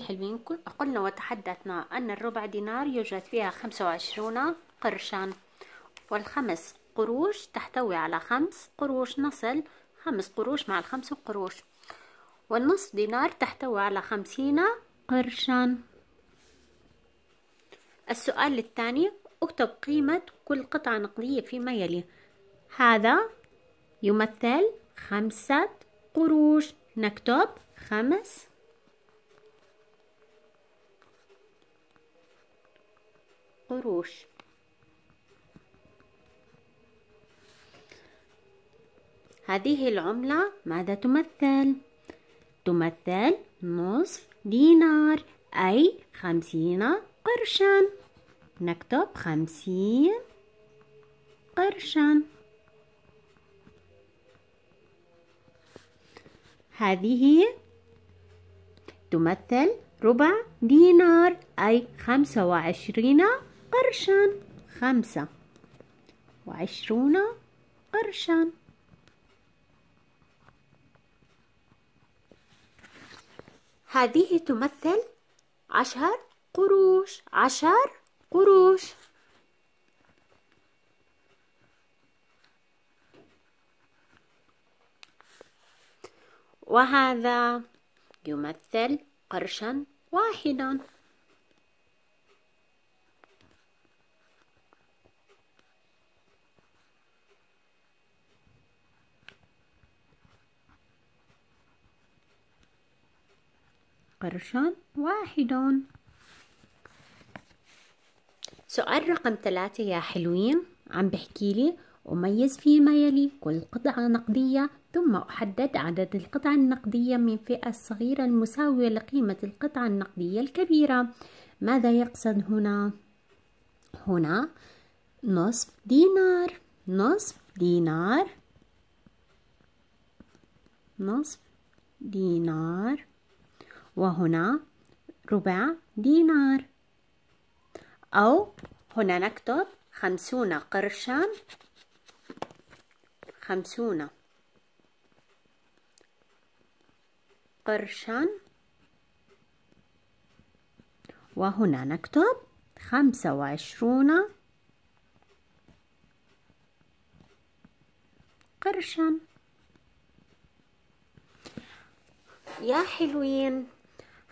الحلوين قلنا وتحدثنا أن الربع دينار يوجد فيها خمسة وعشرون قرشا والخمس قروش تحتوي على خمس قروش نصل خمس قروش مع الخمس قروش والنصف دينار تحتوي على خمسين قرشا السؤال الثاني اكتب قيمة كل قطعة نقدية فيما يلي هذا يمثل خمسة قروش نكتب خمس قروش هذه العملة ماذا تمثل؟ تمثل نصف دينار أي خمسين قرشا نكتب خمسين قرشا هذه تمثل ربع دينار أي خمسة وعشرين قرشا خمسة وعشرون قرشا هذه تمثل عشر قروش عشر قروش وهذا يمثل قرشا واحدا قرشان واحد سؤال رقم ثلاثة يا حلوين عم بحكيلي أميز فيما يلي كل قطعة نقدية ثم أحدد عدد القطع النقدية من فئة صغيرة المساوية لقيمة القطعة النقدية الكبيرة ماذا يقصد هنا؟ هنا نصف دينار نصف دينار نصف دينار وهنا ربع دينار أو هنا نكتب خمسون قرشا خمسون قرشا وهنا نكتب خمسة وعشرون قرشا يا حلوين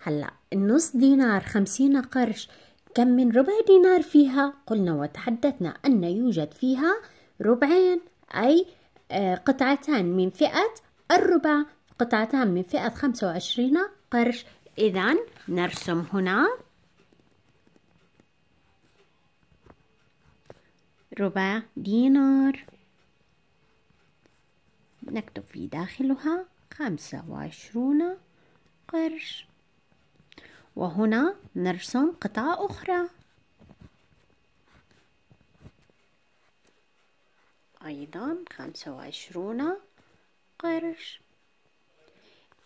هلا النص دينار خمسين قرش كم من ربع دينار فيها قلنا وتحدثنا أن يوجد فيها ربعين أي آه، قطعتان من فئة الربع قطعتان من فئة خمسة وعشرين قرش إذا نرسم هنا ربع دينار نكتب في داخلها خمسة وعشرون قرش وهنا نرسم قطعة أخرى أيضا خمسة وعشرون قرش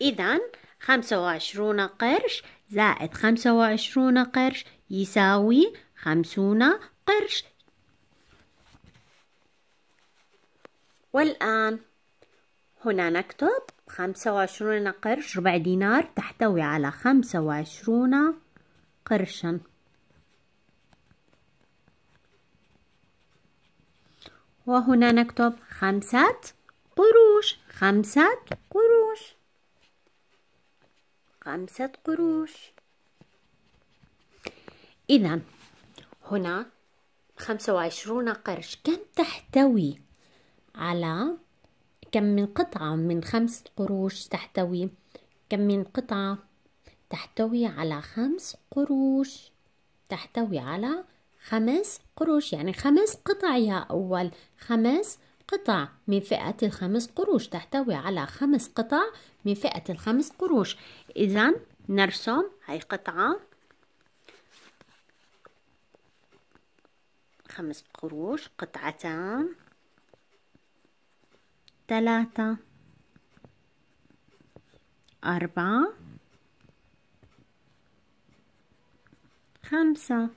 إذا خمسة وعشرون قرش زائد خمسة وعشرون قرش يساوي خمسون قرش والآن هنا نكتب خمسة وعشرون قرش ربع دينار تحتوي على خمسة وعشرون قرشا وهنا نكتب خمسة قروش خمسة قروش خمسة قروش إذا هنا خمسة وعشرون قرش كم تحتوي على كم من قطعة من خمس قروش تحتوي كم من قطعة تحتوي على خمس قروش تحتوي على خمس قروش يعني خمس قطع يا أول خمس قطع من فئة الخمس قروش تحتوي على خمس قطع من فئة الخمس قروش إذا نرسم هاي قطعة خمس قروش قطعتان ثلاثة أربعة خمسة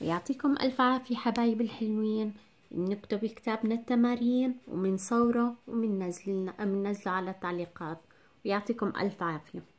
ويعطيكم ألف عافية حبايب الحلوين بنكتب كتابنا التمارين ومنصوره ومننزله على التعليقات ويعطيكم ألف عافية